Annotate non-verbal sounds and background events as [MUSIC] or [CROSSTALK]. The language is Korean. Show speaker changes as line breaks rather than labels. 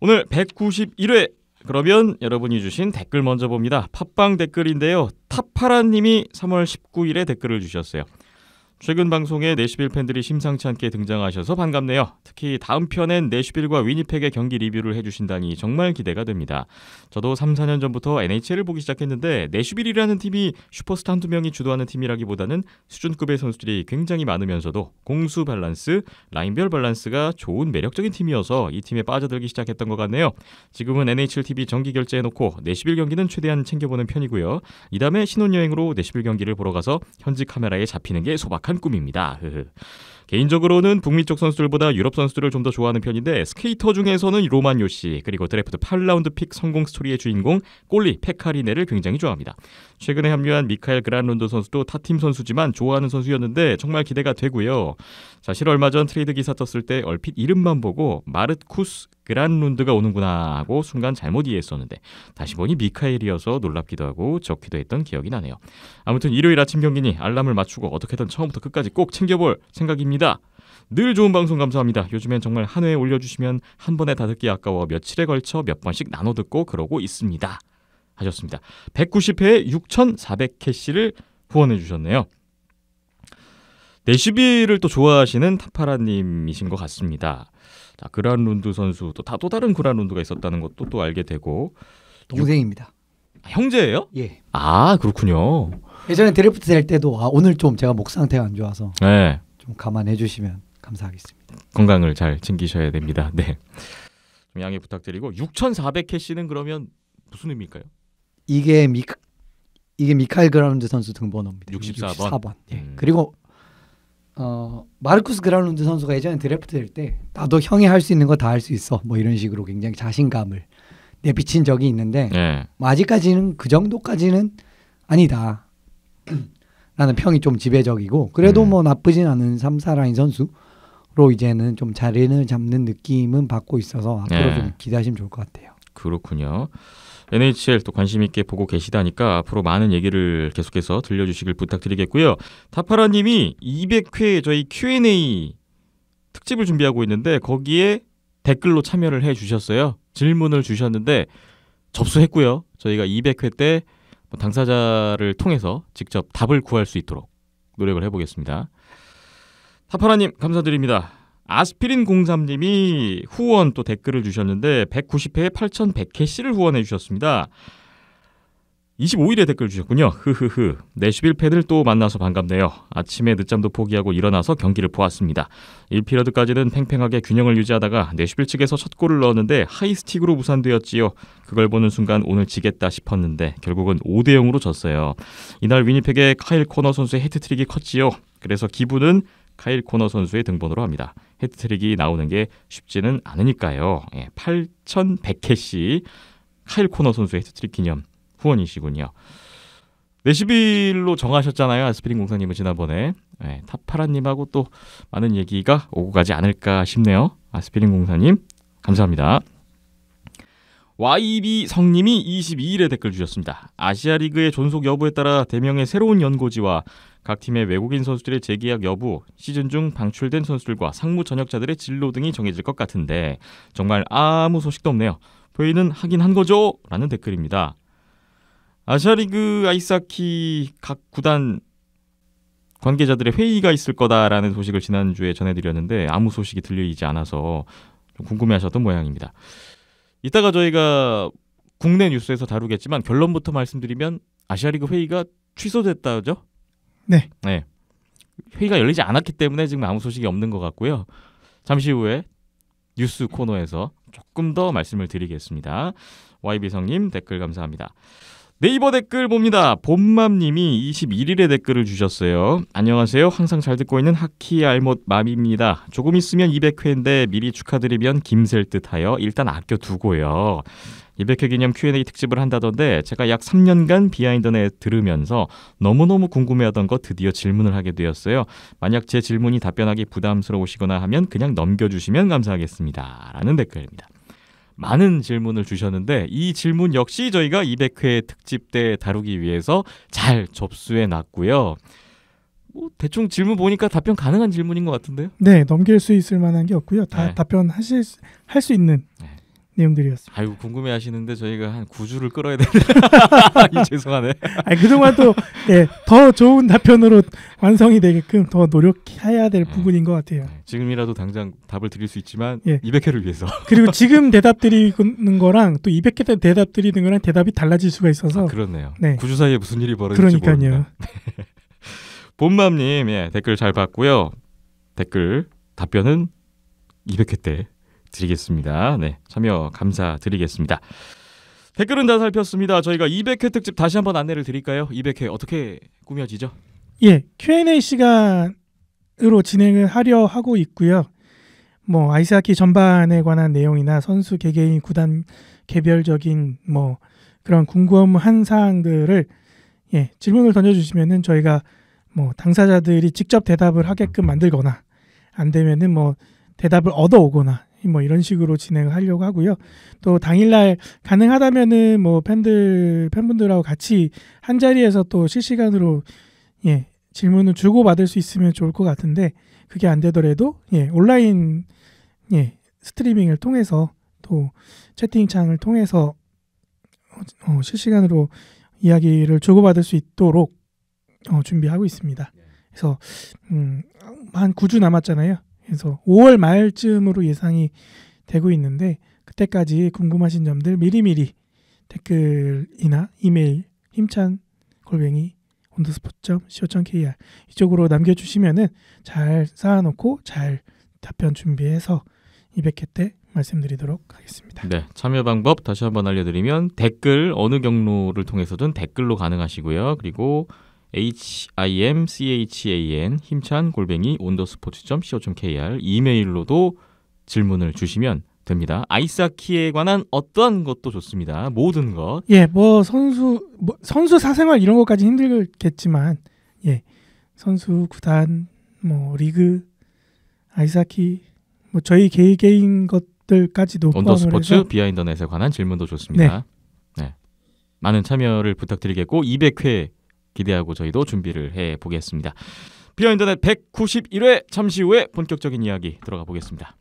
오늘 191회 그러면 여러분이 주신 댓글 먼저 봅니다. 팟빵 댓글인데요. 타파라님이 3월 19일에 댓글을 주셨어요. 최근 방송에 내시빌 팬들이 심상치 않게 등장하셔서 반갑네요. 특히 다음 편엔 내시빌과 위니펙의 경기 리뷰를 해주신다니 정말 기대가 됩니다. 저도 3, 4년 전부터 NHL을 보기 시작했는데 내시빌이라는 팀이 슈퍼스타 한두 명이 주도하는 팀이라기보다는 수준급의 선수들이 굉장히 많으면서도 공수 밸런스, 라인별 밸런스가 좋은 매력적인 팀이어서 이 팀에 빠져들기 시작했던 것 같네요. 지금은 NHL TV 정기 결제해놓고 내시빌 경기는 최대한 챙겨보는 편이고요. 이 다음에 신혼여행으로 내시빌 경기를 보러 가서 현지 카메라에 잡히는 게 소박 합니다 막한 꿈입니다. 개인적으로는 북미 쪽 선수들보다 유럽 선수들을 좀 더 좋아하는 편인데 스케이터 중에서는 로만 요시 그리고 드래프트 8라운드 픽 성공 스토리의 주인공 골리 페카리네를 굉장히 좋아합니다. 최근에 합류한 미카엘 그란론도 선수도 타 팀 선수지만 좋아하는 선수였는데 정말 기대가 되고요. 사실 얼마 전 트레이드 기사 떴을 때 얼핏 이름만 보고 마르쿠스 그란룬드가 오는구나 하고 순간 잘못 이해했었는데 다시 보니 미카엘이어서 놀랍기도 하고 적기도 했던 기억이 나네요. 아무튼 일요일 아침 경기니 알람을 맞추고 어떻게든 처음부터 끝까지 꼭 챙겨볼 생각입니다. 늘 좋은 방송 감사합니다. 요즘엔 정말 한 회에 올려주시면 한 번에 다 듣기 아까워 며칠에 걸쳐 몇 번씩 나눠 듣고 그러고 있습니다. 하셨습니다. 190회에 6,400캐시를 후원해 주셨네요. 내시비를 네, 또 좋아하시는 타파라님이신 것 같습니다. 자, 그란룬드 선수 또, 다, 또 다른 그란룬드가 있었다는 것도 또 알게 되고 동생입니다. 아, 형제예요? 예. 아 그렇군요. 예전에 드래프트 될 때도 아, 오늘 좀 제가 목 상태가 안 좋아서 네. 좀 감안해 주시면 감사하겠습니다. 건강을 잘 챙기셔야 됩니다. 네. 좀 양해 부탁드리고 6,400 캐시는 그러면 무슨 의미일까요? 이게 미 이게 미카엘 그라운드 선수 등번호입니다. 64번. 64번. 예. 음. 그리고 어 마르쿠스 그라운드 선수가 예전에 드래프트 될 때 나도 형이 할 수 있는 거 다 할 수 있어 뭐 이런 식으로 굉장히 자신감을 내비친 적이 있는데 네. 뭐 아직까지는 그 정도까지는 아니다 [CLEARS THROAT] 라는 평이 좀 지배적이고 그래도 음. 뭐 나쁘진 않은 3, 4라인 선수로 이제는 좀 자리를 잡는 느낌은 받고 있어서 앞으로 네. 좀 기대하시면 좋을 것 같아요. 그렇군요. NHL 또 관심 있게 보고 계시다니까 앞으로 많은 얘기를 계속해서 들려주시길 부탁드리겠고요. 타파라님이 200회 저희 Q&A 특집을 준비하고 있는데 거기에 댓글로 참여를 해주셨어요. 질문을 주셨는데 접수했고요. 저희가 200회 때 뭐 당사자를 통해서 직접 답을 구할 수 있도록 노력을 해보겠습니다. 타파라님 감사드립니다. 아스피린 공삼님이 후원 또 댓글을 주셨는데 190회에 8,100캐시를 후원해 주셨습니다. 25일에 댓글 주셨군요. 흐흐흐. 내시빌 네, 팬을 또 만나서 반갑네요. 아침에 늦잠도 포기하고 일어나서 경기를 보았습니다. 1피러드까지는 팽팽하게 균형을 유지하다가 내시빌 네, 측에서 첫 골을 넣었는데 하이스틱으로 무산되었지요. 그걸 보는 순간 오늘 지겠다 싶었는데 결국은 5대 0으로 졌어요. 이날 위니펙의 카일 코너 선수의 헤트트릭이 컸지요. 그래서 기분은 카일 코너 선수의 등번호로 합니다. 헤트트릭이 나오는 게 쉽지는 않으니까요. 예, 8,100캐시 카일 코너 선수의 헤트트릭 기념 후원이시군요. 레시빌로 정하셨잖아요. 아스피린 공사님은 지난번에 네, 타파라님하고 또 많은 얘기가 오고 가지 않을까 싶네요. 아스피린 공사님 감사합니다. YB 성님이 22일에 댓글 주셨습니다. 아시아리그의 존속 여부에 따라 대명의 새로운 연고지와 각 팀의 외국인 선수들의 재계약 여부, 시즌 중 방출된 선수들과 상무 전역자들의 진로 등이 정해질 것 같은데 정말 아무 소식도 없네요. 회의는 하긴 한 거죠? 라는 댓글입니다. 아시아리그 아이스하키 각 구단 관계자들의 회의가 있을 거다라는 소식을 지난주에 전해드렸는데 아무 소식이 들리지 않아서 궁금해하셨던 모양입니다. 이따가 저희가 국내 뉴스에서 다루겠지만 결론부터 말씀드리면 아시아리그 회의가 취소됐다죠? 네. 네. 회의가 열리지 않았기 때문에 지금 아무 소식이 없는 것 같고요. 잠시 후에 뉴스 코너에서 조금 더 말씀을 드리겠습니다. YB성님 댓글 감사합니다. 네이버 댓글 봅니다. 봄맘님이 21일에 댓글을 주셨어요. 안녕하세요. 항상 잘 듣고 있는 하키 알못 맘입니다. 조금 있으면 200회인데 미리 축하드리면 김셀 듯하여 일단 아껴두고요. 200회 기념 Q&A 특집을 한다던데 제가 약 3년간 비하인드넷 들으면서 너무너무 궁금해하던 거 드디어 질문을 하게 되었어요. 만약 제 질문이 답변하기 부담스러우시거나 하면 그냥 넘겨주시면 감사하겠습니다. 라는 댓글입니다. 많은 질문을 주셨는데 이 질문 역시 저희가 200회 특집 때 다루기 위해서 잘 접수해 놨고요. 뭐 대충 질문 보니까 답변 가능한 질문인 것 같은데요.
네, 넘길 수 있을 만한 게 없고요. 다 네. 답변하실 할 수 있는 네. 내용들이었습니다.
아이고 궁금해 하시는데 저희가 한 9주를 끌어야 되는데 [LAUGHS] 죄송하네. 아 그동안 또더
예, 네, 좋은 답변으로 완성이 되게끔 더 노력해야 될 네. 부분인 것 같아요. 네,
지금이라도 당장 답을 드릴 수 있지만 예. 200회를 위해서. [LAUGHS] 그리고
지금 대답 드리는 거랑 또 200회 때 대답 드리는 거랑 대답이 달라질 수가 있어서 아, 그렇네요. 네. 9주 사이에 무슨 일이 벌어질지 그러니까요.
본맘님 [LAUGHS] 예, 댓글 잘 봤고요. 댓글 답변은 200회 때 드리겠습니다. 네, 참여 감사드리겠습니다. 댓글은 다 살폈습니다. 저희가 200회 특집 다시 한번 안내를 드릴까요? 200회 어떻게 꾸며지죠?
예, Q&A 시간으로 진행을 하려 하고 있고요. 뭐 아이스하키 전반에 관한 내용이나 선수 개개인 구단 개별적인 뭐 그런 궁금한 사항들을 예, 질문을 던져주시면은 저희가 뭐 당사자들이 직접 대답을 하게끔 만들거나 안 되면은 뭐 대답을 얻어오거나 뭐 이런 식으로 진행하려고 하고요. 또 당일날 가능하다면은 뭐 팬들 팬분들하고 같이 한 자리에서 또 실시간으로 예 질문을 주고 받을 수 있으면 좋을 것 같은데 그게 안 되더라도 예 온라인 예 스트리밍을 통해서 또 채팅창을 통해서 어, 실시간으로 이야기를 주고받을 수 있도록 어, 준비하고 있습니다. 네. 그래서 음, 한 9주 남았잖아요. 그래서 5월 말쯤으로 예상이 되고 있는데 그때까지 궁금하신 점들 미리미리 댓글이나 이메일 힘찬 골뱅이 온더스포.co.kr 이쪽으로 남겨주시면은 잘 쌓아놓고 잘 답변 준비해서 200회 때 말씀드리도록
하겠습니다. 네, 참여 방법 다시 한번 알려드리면 댓글 어느 경로를 통해서든 댓글로 가능하시고요. 그리고 himchan 힘찬 골뱅이 온더스포츠.co.kr 이메일로도 질문을 주시면 됩니다. 아이스하키에 관한 어떠한 것도 좋습니다. 모든 것.
예, 뭐 선수 뭐 선수 사생활 이런 것까지 힘들겠지만 예. 선수 구단 뭐 리그 아이스하키 뭐 저희 개 개인 것들까지도 언더스포츠
비하인더넷에 관한 질문도 좋습니다. 네. 네. 많은 참여를 부탁드리겠고 200회 기대하고 저희도 준비를 해 보겠습니다. 비어 인터넷 191회 잠시 후에 본격적인 이야기 들어가 보겠습니다.